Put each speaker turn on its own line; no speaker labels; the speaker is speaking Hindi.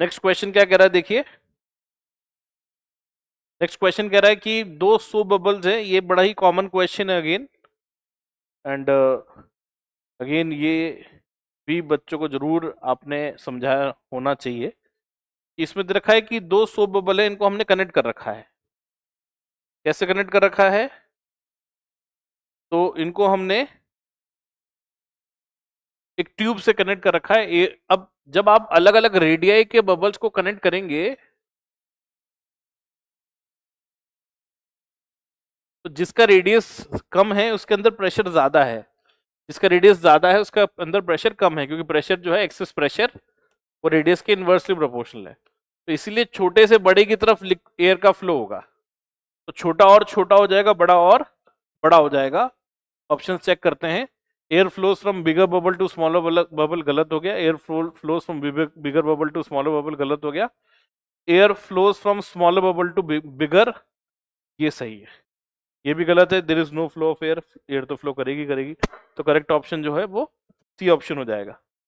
नेक्स्ट क्वेश्चन क्या कह रहा है देखिए नेक्स्ट क्वेश्चन कह रहा है कि
दो सो बबल्स है ये बड़ा ही कॉमन क्वेश्चन है अगेन एंड अगेन ये भी बच्चों को जरूर आपने समझाया होना चाहिए इसमें दे रखा है कि दो सो बबल है इनको हमने कनेक्ट कर रखा है
कैसे कनेक्ट कर रखा है तो इनको हमने एक ट्यूब से कनेक्ट कर रखा है अब जब आप अलग अलग रेडियाई के बबल्स को कनेक्ट करेंगे
तो जिसका रेडियस कम है उसके अंदर प्रेशर ज्यादा है जिसका रेडियस ज्यादा है उसका अंदर प्रेशर कम है क्योंकि प्रेशर जो है एक्सेस प्रेशर वो रेडियस के इन्वर्सली प्रोपोर्शनल है तो इसीलिए छोटे से बड़े की तरफ एयर का फ्लो होगा तो छोटा और छोटा हो जाएगा बड़ा और बड़ा हो जाएगा ऑप्शन चेक करते हैं air flows from bigger bubble to smaller bubble गलत हो गया air flows from bigger bubble to smaller bubble गलत हो गया air flows from smaller bubble to bigger ये सही है ये भी गलत है there is no flow of air air तो फ्लो करेगी करेगी तो करेक्ट
ऑप्शन जो है वो सी ऑप्शन हो जाएगा